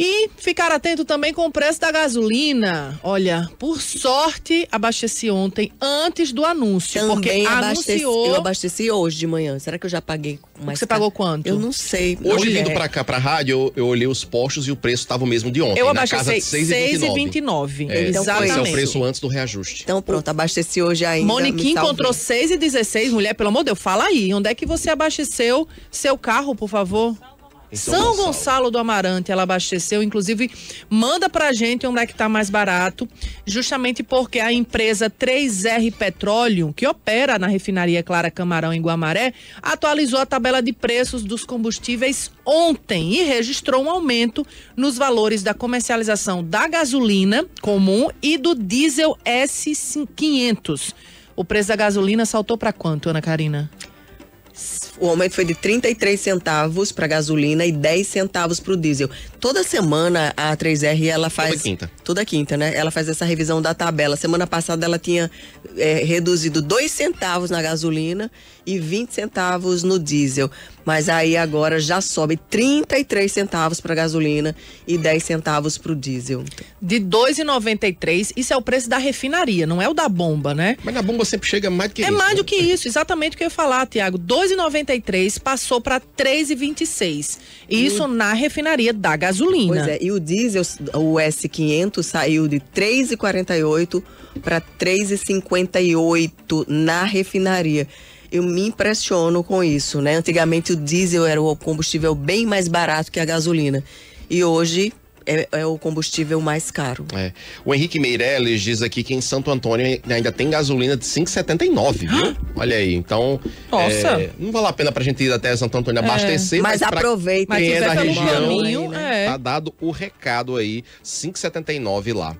E ficar atento também com o preço da gasolina. Olha, por sorte, abasteci ontem antes do anúncio. Também porque abasteci, anunciou. Eu abasteci hoje de manhã. Será que eu já paguei mais? Você pagou quanto? Eu não sei. Hoje, vindo é. pra cá, pra rádio, eu, eu, olhei os postos e o preço estava o mesmo de ontem. Eu abasteci 6,29. É, então, Exatamente. Esse é o preço antes do reajuste. Então pronto, abasteci hoje ainda. Moniquim encontrou 6,16. Mulher, pelo amor de Deus, fala aí. Onde é que você abasteceu seu carro, por favor? Então São, Gonçalo. Tá Gonçalo. do Amarante, ela abasteceu, inclusive manda pra gente onde é que tá mais barato, justamente porque a empresa 3R Petróleo, que opera na refinaria Clara Camarão em Guamaré, atualizou a tabela de preços dos combustíveis ontem e registrou um aumento nos valores da comercialização da gasolina comum e do diesel S500. O preço da gasolina saltou para quanto, Ana Karina? O aumento foi de 33 centavos para gasolina e 10 centavos para o diesel. Toda semana a 3R ela faz. Toda quinta. Toda quinta, né? Ela faz essa revisão da tabela. Semana passada ela tinha é, reduzido 2 centavos na gasolina e 20 centavos no diesel. Mas aí agora já sobe 33 centavos para gasolina e 10 centavos para o diesel. De 2,93, isso é o preço da refinaria, não é o da bomba, né? Mas na bomba sempre chega mais do que é isso. É mais do né? que isso, exatamente o que eu ia falar, Tiago. 2 2,93 passou para 3,26. Isso o... Hum. na refinaria da gasolina. Pois é, e o diesel, o S500 saiu de 3,48 para 3,58 na refinaria. Eu me impressiono com isso, né? Antigamente o diesel era o combustível bem mais barato que a gasolina. E hoje é, é o combustível mais caro. É. O Henrique Meirelles diz aqui que em Santo Antônio ainda tem gasolina de 5,79, viu? Olha aí, então. Nossa. É, não vale a pena pra gente ir até Santo Antônio é, abastecer, mas, mas aproveita. Quem mas é da tá região, caminho, aí, né? tá dado o recado aí, 5,79 lá.